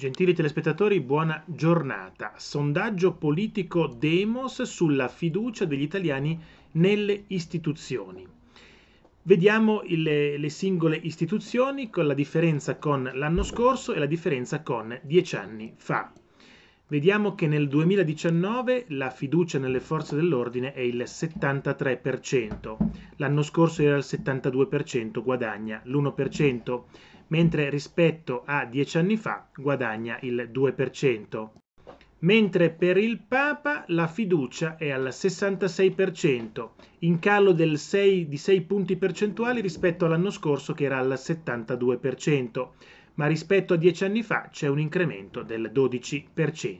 Gentili telespettatori, buona giornata. Sondaggio politico Demos sulla fiducia degli italiani nelle istituzioni. Vediamo le, le singole istituzioni con la differenza con l'anno scorso e la differenza con dieci anni fa vediamo che nel 2019 la fiducia nelle forze dell'ordine è il 73%, l'anno scorso era il 72%, guadagna l'1%, mentre rispetto a dieci anni fa guadagna il 2%. Mentre per il Papa la fiducia è al 66%, in calo 6, di 6 punti percentuali rispetto all'anno scorso che era al 72% ma rispetto a dieci anni fa c'è un incremento del 12%.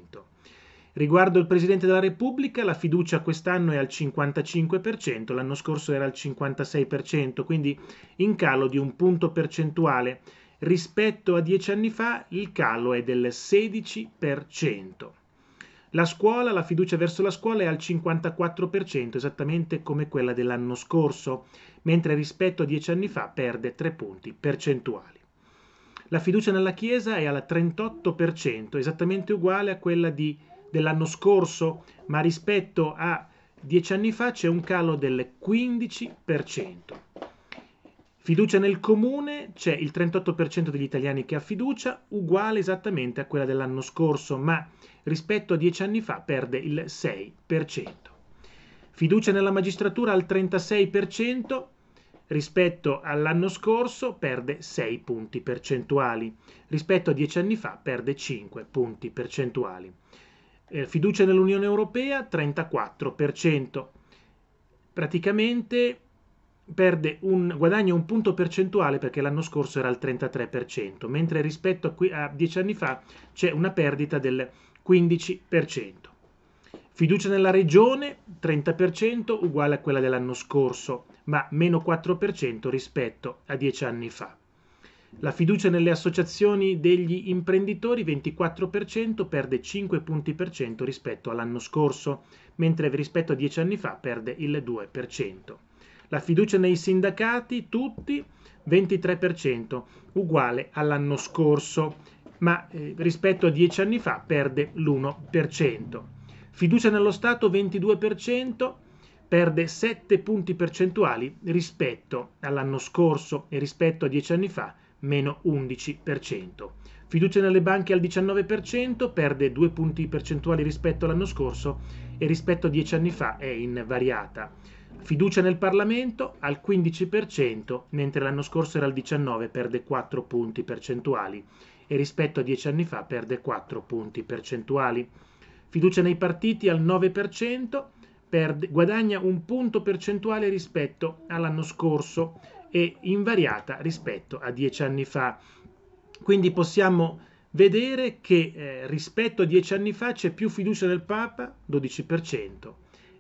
Riguardo il Presidente della Repubblica, la fiducia quest'anno è al 55%, l'anno scorso era al 56%, quindi in calo di un punto percentuale. Rispetto a dieci anni fa il calo è del 16%. La scuola, la fiducia verso la scuola è al 54%, esattamente come quella dell'anno scorso, mentre rispetto a dieci anni fa perde tre punti percentuali. La fiducia nella Chiesa è al 38%, esattamente uguale a quella di, dell'anno scorso, ma rispetto a dieci anni fa c'è un calo del 15%. Fiducia nel comune, c'è il 38% degli italiani che ha fiducia, uguale esattamente a quella dell'anno scorso, ma rispetto a dieci anni fa perde il 6%. Fiducia nella magistratura al 36%, rispetto all'anno scorso perde 6 punti percentuali, rispetto a 10 anni fa perde 5 punti percentuali. Eh, fiducia nell'Unione Europea 34%, praticamente un, guadagna un punto percentuale perché l'anno scorso era il 33%, mentre rispetto a 10 anni fa c'è una perdita del 15%. Fiducia nella regione 30% uguale a quella dell'anno scorso, ma meno 4% rispetto a 10 anni fa. La fiducia nelle associazioni degli imprenditori 24% perde 5 punti per rispetto all'anno scorso, mentre rispetto a 10 anni fa perde il 2%. La fiducia nei sindacati tutti 23% uguale all'anno scorso, ma eh, rispetto a 10 anni fa perde l'1%. Fiducia nello Stato 22%, perde 7 punti percentuali rispetto all'anno scorso e rispetto a 10 anni fa, meno 11%. Fiducia nelle banche al 19%, perde 2 punti percentuali rispetto all'anno scorso e rispetto a 10 anni fa è invariata. Fiducia nel Parlamento al 15%, mentre l'anno scorso era al 19%, perde 4 punti percentuali e rispetto a 10 anni fa perde 4 punti percentuali. Fiducia nei partiti al 9%, perde, guadagna un punto percentuale rispetto all'anno scorso e invariata rispetto a dieci anni fa. Quindi possiamo vedere che eh, rispetto a dieci anni fa c'è più fiducia del Papa, 12%,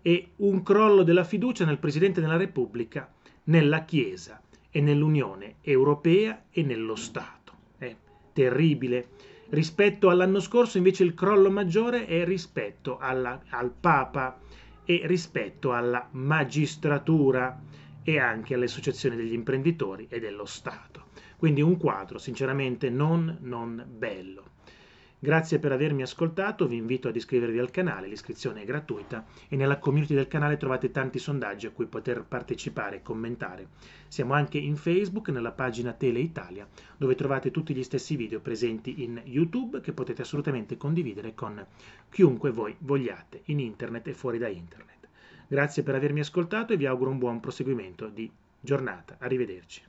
e un crollo della fiducia nel Presidente della Repubblica, nella Chiesa e nell'Unione Europea e nello Stato. È eh, terribile Rispetto all'anno scorso invece il crollo maggiore è rispetto alla, al Papa e rispetto alla magistratura e anche alle associazioni degli imprenditori e dello Stato. Quindi un quadro sinceramente non, non bello. Grazie per avermi ascoltato, vi invito ad iscrivervi al canale, l'iscrizione è gratuita e nella community del canale trovate tanti sondaggi a cui poter partecipare e commentare. Siamo anche in Facebook, nella pagina Tele Italia, dove trovate tutti gli stessi video presenti in YouTube che potete assolutamente condividere con chiunque voi vogliate, in internet e fuori da internet. Grazie per avermi ascoltato e vi auguro un buon proseguimento di giornata. Arrivederci.